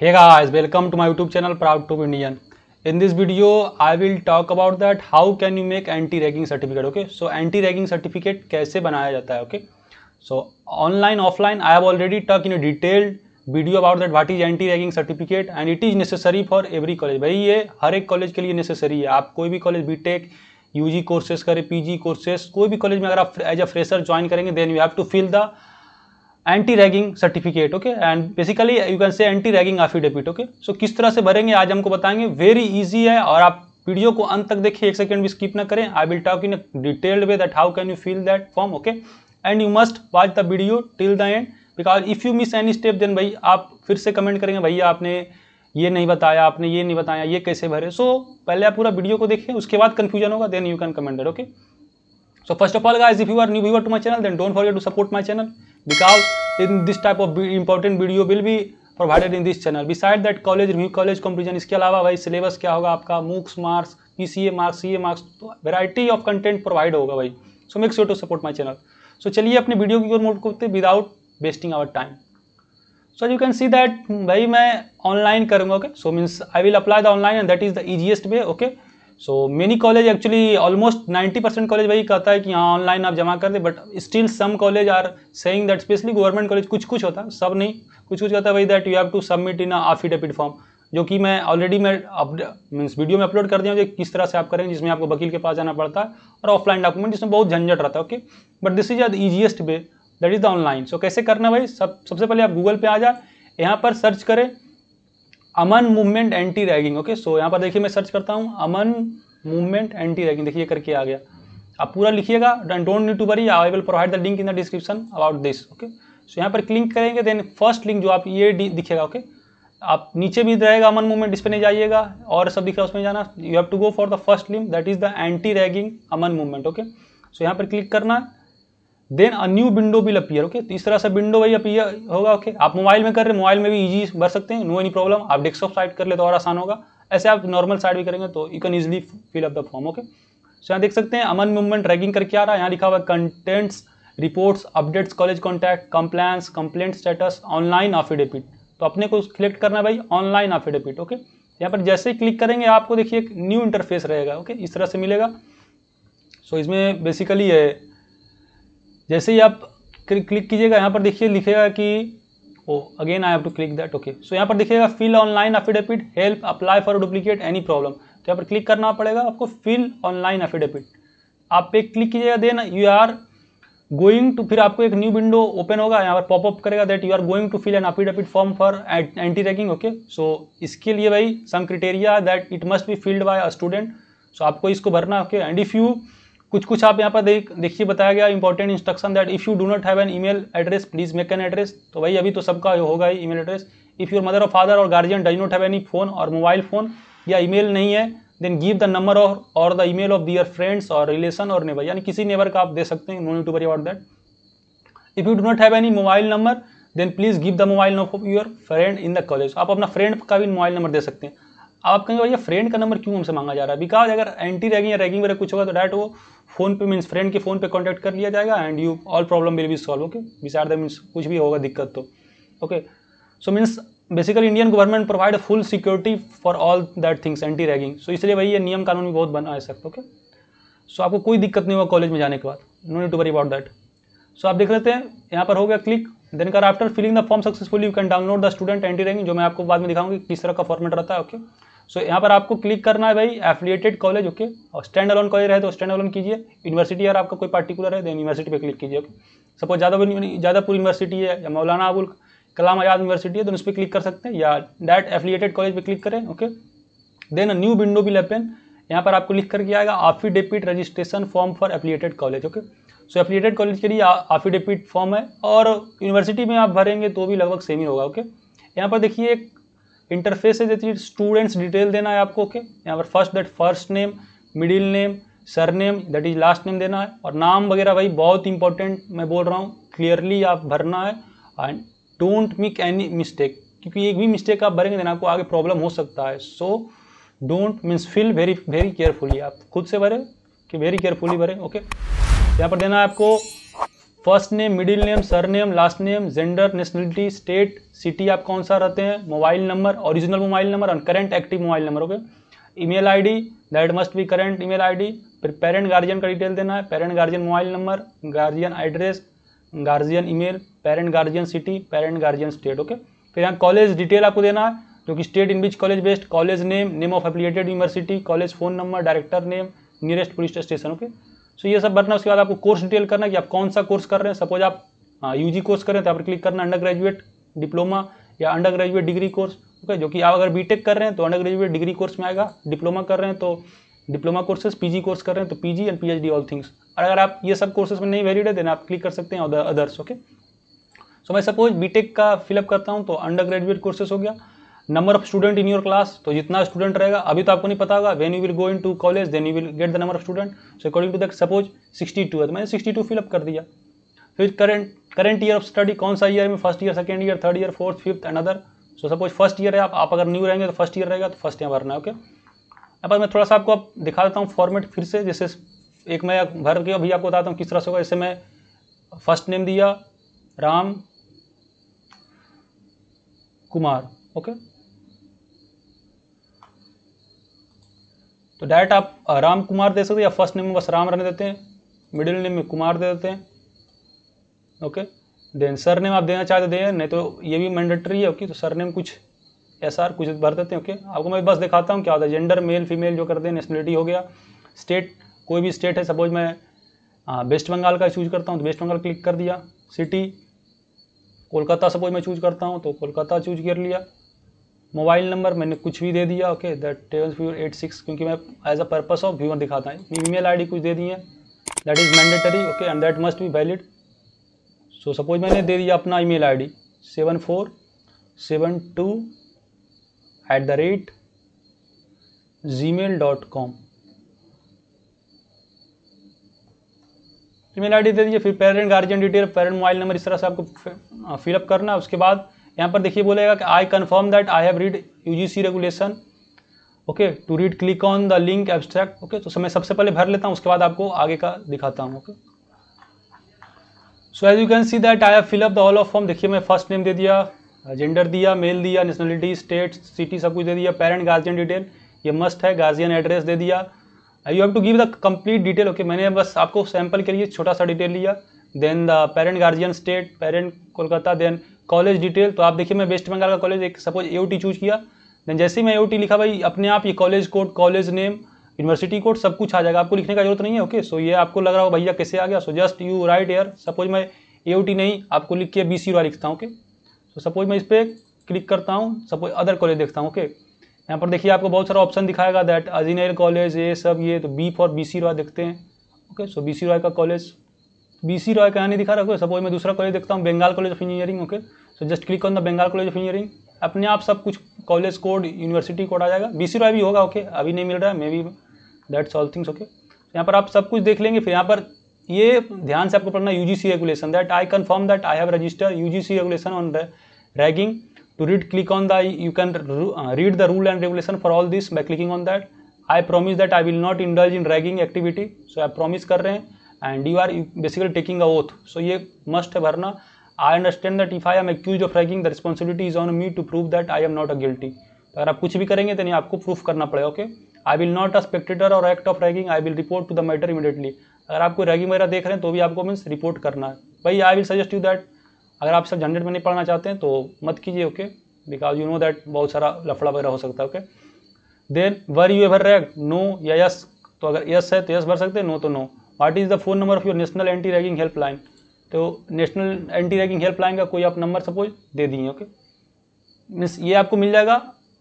Hey guys, welcome to my YouTube channel Proud to Indian. In this video, I will talk about that how can you make anti-ragging certificate. Okay, so anti-ragging certificate कैसे बनाया जाता है? Okay, so online offline I have already talked in a detailed video about that what is anti-ragging certificate and it is necessary for every college. भाई ये हर एक college के लिए necessary है आप कोई भी कॉलेज बीटेक यूजी कोर्सेज करें पीजी कोर्सेज कोई भी कॉलेज में अगर आप एज अ फ्रेशर ज्वाइन करेंगे then you have to fill the anti ragging certificate okay and basically you can say anti ragging affidavit okay so किस तरह से भरेंगे आज हमको बताएंगे वेरी ईजी है और आप वीडियो को अंत तक देखिए एक सेकंड भी स्किप ना करें I will talk in detailed way that how can you fill that form okay and you must watch the video till the end because if you miss any step then भाई आप फिर से comment करेंगे भैया आपने ये नहीं बताया आपने ये नहीं बताया ये कैसे भरे सो so, पहले आप पूरा वीडियो को देखें उसके बाद कन्फ्यूजन होगा then you can comment that okay so first of all guys if you are new viewer to my channel then don't forget to support my channel because in this type of important video will be provided in this channel beside that college review college competition इसके अलावा भाई syllabus क्या होगा आपका MOOCs marks P C A marks C A marks तो variety of content provide होगा भाई so make sure to support my channel so चलिए अपने वीडियो की ओर मोड करते without wasting our time so you can see that भाई मैं ऑनलाइन करूँगा okay so means I will apply the online and that is the easiest way okay so many college actually almost 90 percent college वही कहता है कि हाँ online आप जमा कर दें but still some college are saying that specially government college कुछ कुछ होता सब नहीं कुछ कुछ कहता है वही that you have to submit in affidavit form जो कि मैं ऑलरेडी मैं मीन्स वीडियो में अपलोड कर दिया हूँ किस तरह से आप करेंगे जिसमें आपको वकील के पास जाना पड़ता है और ऑफलाइन डॉक्यूमेंट जिसमें बहुत झंझट रहता है okay but this is the easiest way that is the online सो कैसे करना भाई सब सबसे पहले आप गूगल पे आ जाए यहाँ पर सर्च करें Aman movement anti ragging okay so यहाँ पर देखिए मैं सर्च करता हूँ अमन मूवमेंट एंटी रैगिंग देखिए करके आ गया आप पूरा लिखिएगा and don't need to worry I will provide the link in the description about this okay so यहाँ पर क्लिक करेंगे देन फर्स्ट लिंक जो आप ये दिखेगा ओके okay? आप नीचे भी रहेगा अमन मूवमेंट इस पर नहीं जाइएगा और सब दिख रहा है उसमें जाना you have to go for the first link that is the anti ragging Aman movement okay so यहाँ पर क्लिक करना then a new window will appear okay तो इस तरह से विंडो वही अपियर होगा ओके okay? आप मोबाइल में कर रहे हैं मोबाइल में भी ईजी भर सकते हैं नो एनी प्रॉब्लम आप डेस्कटॉप साइड कर ले तो और आसान होगा ऐसे आप नॉर्मल साइड भी करेंगे तो you can easily fill up the form okay so यहाँ देख सकते हैं अमन मूवमेंट रैगिंग करके आ रहा है यहाँ लिखा हुआ contents reports updates college contact complaints complaint status online affidavit तो अपने को सिलेक्ट करना है भाई ऑनलाइन अफिडेविट ओके यहाँ पर जैसे ही क्लिक करेंगे आपको देखिए एक न्यू इंटरफेस रहेगा ओके इस तरह से मिलेगा सो so, इसमें बेसिकली है जैसे ही आप क्लिक कीजिएगा यहाँ पर देखिए लिखेगा कि oh again I have to click that okay so यहाँ पर देखिएगा fill online affidavit help apply for duplicate any problem तो यहाँ पर क्लिक करना पड़ेगा आपको फिल ऑनलाइन एफिडेविट आप पे क्लिक कीजिएगा then you are going to फिर आपको एक न्यू विंडो ओपन होगा यहाँ पर पॉपअप करेगा that you are going to fill an affidavit form for anti ragging okay so इसके लिए भाई some criteria that it must be filled by a student so आपको इसको भरना ओके एंड इफ़ यू कुछ कुछ आप यहाँ पर देख देखिए बताया गया important instruction that if you do not have an email address please make an address तो भाई अभी तो सबका होगा ही email address if your mother और फादर और guardian does not have any phone और मोबाइल फ़ोन या ईमेल नहीं है देन गिव द नंबर और और the email of their friends और रिलेशन और नेबर यानी किसी नेबर का आप दे सकते हैं no need to worry about that if you do not have any mobile number then please give the mobile number of your friend in the college आप अपना फ्रेंड का भी मोबाइल नंबर दे सकते हैं आप कहेंगे भैया फ्रेंड का नंबर क्यों हमसे मांगा जा रहा है बिकॉज अगर एंटी रैगिंग या रैगिंग वगैरह कुछ होगा तो डायरेक्ट वो फोन पे मीन्स फ्रेंड के फोन पे कॉन्टैक्ट कर लिया जाएगा and you all problem will be solve okay बिसार द मीन्स कुछ भी होगा दिक्कत तो okay so means basically Indian government provide full security for all that things anti ragging so इसलिए भाई ये नियम कानून भी बहुत बना है सकते ओके सो आपको कोई दिक्कत नहीं होगा कॉलेज में जाने के बाद no need to worry about that so आप देख लेते हैं यहाँ पर हो गया क्लिक देन कर after filling the form successfully you can download the student anti ragging जो मैं आपको बाद में दिखाऊंगी किस तरह का फॉर्मेट रहता है ओके okay? सो यहाँ पर आपको क्लिक करना है भाई एफिलिएटेड कॉलेज ओके और स्टैंड अलोन कॉलेज रहे तो स्टैंड अलोन कीजिए यूनिवर्सिटी यार आपका कोई पार्टिकुलर है देन यूनिवर्सिटी पे क्लिक कीजिए ओके सपोज ज़्यादा ज़्यादापुर यूनिवर्सिटी है या मौलाना अबुल कलाम आज़ाद यूनिवर्सिटी है तो उस पर क्लिक कर सकते हैं या डायरेक्ट एफिलिएटेड कॉलेज पर क्लिक करें okay then new window will open यहाँ पर आपको लिख करके आएगा affidavit registration form for affiliated college okay so affiliated college के लिए आफिडेपिट फॉर्म है और यूनिवर्सिटी में आप भरेंगे तो भी लगभग सेम ही होगा ओके यहाँ पर देखिए एक इंटरफेस से देती है स्टूडेंट्स डिटेल देना है आपको ओके यहाँ पर first that first name middle name sir name that is last name देना है और नाम वगैरह भाई बहुत इंपॉर्टेंट मैं बोल रहा हूँ क्लियरली आप भरना है and don't make any mistake क्योंकि एक भी मिस्टेक आप भरेंगे देना आपको आगे प्रॉब्लम हो सकता है so don't means feel very very carefully आप खुद से भरें कि वेरी केयरफुली भरें ओके यहाँ पर देना है आपको first name middle name surname last name gender nationality state city आप कौन सा रहते हैं mobile number original mobile number और current active mobile number okay email ID that must be current email ID फिर पेरेंट गार्जियन का detail देना है parent guardian mobile number guardian address guardian email parent guardian city parent guardian state okay फिर यहाँ college detail आपको देना है जो कि state in which college based college name name of affiliated university college phone number director name nearest police station okay so ये सब भरना उसके बाद आपको कोर्स डिटेल करना कि आप कौन सा कोर्स कर रहे हैं सपोज आप यू हाँ, कोर्स कर रहे हैं तो आप क्लिक करना अंडर ग्रेजुएट डिप्लोमा या undergraduate degree course okay जो कि आप अगर बी कर रहे हैं तो अंडर ग्रेजुएट डिग्री कोर्स में आएगा डिप्लोमा कर रहे हैं तो डिप्लोमा कोर्सेज पीजी कोर्स कर रहे हैं तो PG and PhD all things और अगर आप ये सब कोर्सेज में नहीं वैलिड है देन आप क्लिक कर सकते हैं अदर्स ओके सो मैं सपोज बीटेक का फिलअप करता हूँ तो अंडर ग्रेजुएट कोर्सेज हो गया number of student in your class तो जितना स्टूडेंट रहेगा अभी तो आपको नहीं पता होगा when you will go into college then you will get the number of student so according to that suppose sixty two है तो मैंने सिक्सटी टू फिलअप कर दिया फिर current current year of study कौन सा ईयर में first year second year third year fourth fifth and other so suppose first year है आप, आप अगर न्यू रहेंगे तो फर्स्ट ईयर रहेगा तो फर्स्ट ईयर भरना है ओके अब मैं थोड़ा सा आपको अब दिखा देता हूँ फॉर्मेट फिर से जैसे एक मैं भर के अभी आपको बताता हूँ किस तरह से होगा जैसे मैं फर्स्ट नेम दिया राम कुमार ओके तो डायरेक्ट आप राम कुमार दे सकते हैं या फर्स्ट नेम में बस राम रहने देते हैं मिडिल नेम में कुमार दे देते हैं ओके देन सर नेम आप देना चाहते दें नहीं तो ये भी मैंडेटरी है ओके तो सर नेम कुछ एस आर कुछ भर देते हैं ओके आपको मैं बस दिखाता हूँ क्या होता है जेंडर मेल फीमेल जो करते हैं नेशनलिटी हो गया स्टेट कोई भी स्टेट है सपोज मैं वेस्ट बंगाल का चूज करता हूँ तो वेस्ट बंगाल क्लिक कर दिया सिटी कोलकाता सपोज मैं चूज करता हूँ तो कोलकाता चूज कर लिया मोबाइल नंबर मैंने कुछ भी दे दिया okay that table four eight six क्योंकि मैं as a purpose of viewer दिखाता हूँ ई मेल आई कुछ दे दी है that is mandatory okay and that must be valid so suppose मैंने दे दिया अपना email I D seven four seven two at the rate Gmail dot com I D दे दीजिए फिर parent guardian detail parent mobile number इस तरह से आपको फिलअप करना है उसके बाद यहाँ पर देखिए बोलेगा कि I confirm that I have read UGC regulation okay to read click on the link abstract okay तो मैं सबसे पहले भर लेता हूँ उसके बाद आपको आगे का दिखाता हूँ okay so as you can see that I have fill up the all of form देखिए मैं फर्स्ट नेम दे दिया जेंडर दिया मेल दिया नेशनलिटी स्टेट सिटी सब कुछ दे दिया पेरेंट गार्जियन डिटेल ये मस्ट है गार्जियन एड्रेस दे दिया you have to give the complete detail okay मैंने बस आपको सैम्पल के लिए छोटा सा डिटेल लिया then the parent guardian state parent Kolkata then college detail तो आप देखिए मैं वेस्ट बंगाल का कॉलेज एक सपोज ए चूज किया देन जैसे ही मैं ए लिखा भाई अपने आप ये college code college name university code सब कुछ आ जाएगा आपको लिखने का जरूरत नहीं है ओके सो ये आपको लग रहा हो भैया कैसे आ गया so just you write air suppose मैं ए नहीं आपको लिख के बी सी लिखता हूँ ओके सो सपोज मैं इस पर क्लिक करता हूँ सपोज अदर कॉलेज देखता हूँ ओके यहाँ पर देखिए आपको बहुत सारा ऑप्शन दिखाएगा दैट अजीनियर कॉलेज ये सब ये तो बी फॉर बी सी देखते हैं ओके सो बी सी का कॉलेज बी सी रॉय कहानी दिखा रखो सपोज मैं दूसरा कॉलेज देखता हूँ Bengal college of engineering okay so just click on the Bengal college of engineering अपने आप सब कुछ कॉलेज कोड यूनिवर्सिटी कोड आ जाएगा बी सी रॉय भी होगा ओके okay? अभी नहीं मिल रहा है maybe that's all things okay यहाँ पर आप सब कुछ देख लेंगे फिर यहाँ पर ये ध्यान से आपको पढ़ना U G C regulation that I confirm that I have register U G C regulation on ragging to read click on the you can read the rule and regulation for all this by clicking on that I promise that I will not indulge in ragging activity so I promise कर रहे हैं and you are basically taking a oath so ये must है भरना I understand that if I am accuse of ragging the responsibility is on me to prove that I am not a guilty तो अगर आप कुछ भी करेंगे तो नहीं आपको प्रूफ करना पड़ेगा okay I will not a spectator और act of ragging I will report to the matter immediately अगर आपको रैगिंग वगैरह देख रहे हैं तो भी आपको मीन्स रिपोर्ट करना है भाई I will suggest you that अगर आप सब झंझट में नहीं पढ़ना चाहते हैं तो मत कीजिए okay because you know that बहुत सारा लफड़ा वगैरह हो सकता है okay then whether you ever rag no या यस तो अगर यस है तो यस भर सकते हैं नो तो no what is the phone number of your national anti ragging helpline तो national anti ragging helpline का कोई आप नंबर सपोज दे दिए ओके मीन्स ये आपको मिल जाएगा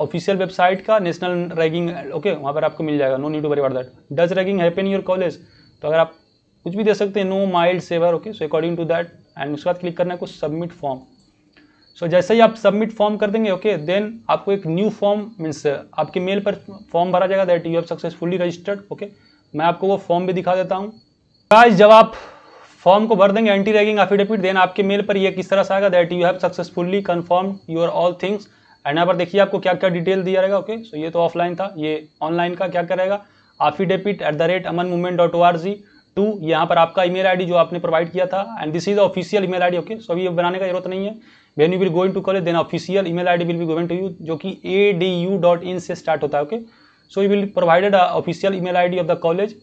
ऑफिशियल वेबसाइट का नेशनल रैगिंग ओके वहाँ पर आपको मिल जाएगा no need to worry about that does ragging happen your college तो अगर आप कुछ भी दे सकते हैं no mild severe okay so according to that and उसके बाद क्लिक करना है कुछ सबमिट फॉर्म सो जैसे ही आप सबमिट फॉर्म कर देंगे ओके okay, देन आपको एक न्यू फॉर्म मीन्स आपके मेल पर फॉर्म भरा जाएगा that you have successfully registered okay मैं आपको वो फॉर्म भी दिखा देता हूँ गाइज जब आप फॉर्म को भर देंगे एंटी रैगिंग एफिडेविट देन आपके मेल पर ये किस तरह से आएगा that you have successfully confirm your all things and यहाँ पर देखिए आपको क्या क्या डिटेल दिया रहेगा ओके सो ये तो ऑफलाइन था ये ऑनलाइन का क्या करेगा affidavit at the rate Aman movement dot O R G to यहाँ पर आपका ईमेल आईडी जो आपने प्रोवाइड किया था and this is official email ID okay so अभी ये बनाने का जरूरत नहीं है when you will going to college then official email ID will be going to you जो कि A D U dot in से स्टार्ट होता है okay okay? You will provided official email I D of the college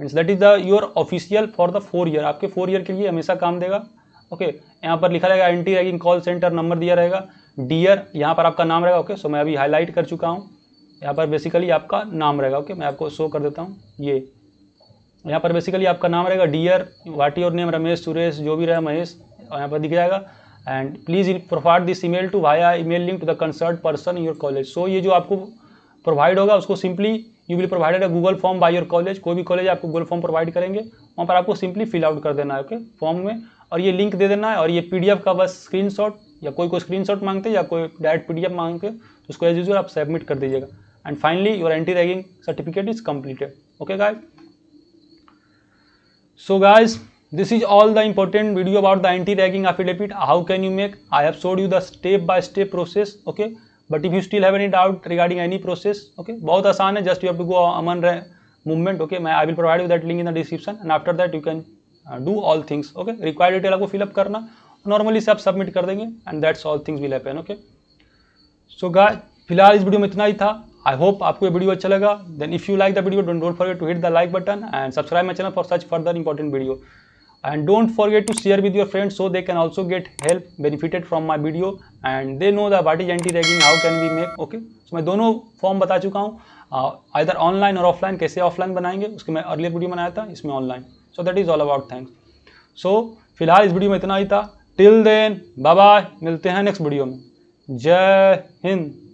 means that is the your official for the four year आपके four year के लिए हमेशा काम देगा okay okay, यहाँ पर लिखा रहेगा anti ragging call centre number दिया रहेगा डियर यहाँ पर आपका नाम रहेगा ओके okay, सो so मैं अभी हाईलाइट कर चुका हूँ यहाँ पर बेसिकली आपका नाम रहेगा ओके okay, मैं आपको शो कर देता हूँ ये यहाँ पर बेसिकली आपका नाम रहेगा dear what your name Ramesh Suresh जो भी रहे महेश यहाँ पर दिख जाएगा and please provide this email to via email link to the concerned person your college so ये जो आपको प्रोवाइड होगा उसको simply you will provided a Google form by your college कोई भी कॉलेज आपको गूगल फॉर्म प्रोवाइड करेंगे वहाँ पर आपको सिंपली फिल आउट कर देना है ओके okay? फॉर्म में और ये लिंक दे देना है और ये पी का बस स्क्रीन या कोई कोई स्क्रीन मांगते या कोई डायरेक्ट पी मांगते तो उसको एज यूजल आप सबमिट कर दीजिएगा and finally your anti ragging certificate is completed okay guy so guys this is all the important video about the anti ragging affidavit how can you make I have showed you the step by step process okay but if you still have any doubt regarding any process okay बहुत आसान है just you have to go Aman ray movement okay मैं I will provide you that link in the description and after that you can do all things okay required detail आपको fill up करना normally से आप submit कर देंगे and that's all things will happen okay so guy फिलहाल इस video में इतना ही था आई होप आपको ये वीडियो अच्छा लगा then if you like the video don't don't forget to hit the like button and subscribe my channel for such further important video and don't forget to share with your friends so they can also get help benefited from my video and they know the what is anti ragging how can we make okay so मैं दोनों form बता चुका हूँ either online और offline कैसे offline बनाएंगे उसके मैं अर्लियर वीडियो बनाया था इसमें online so that is all about thanks so फिलहाल इस वीडियो में इतना ही था then bye bye मिलते हैं next video में जय हिंद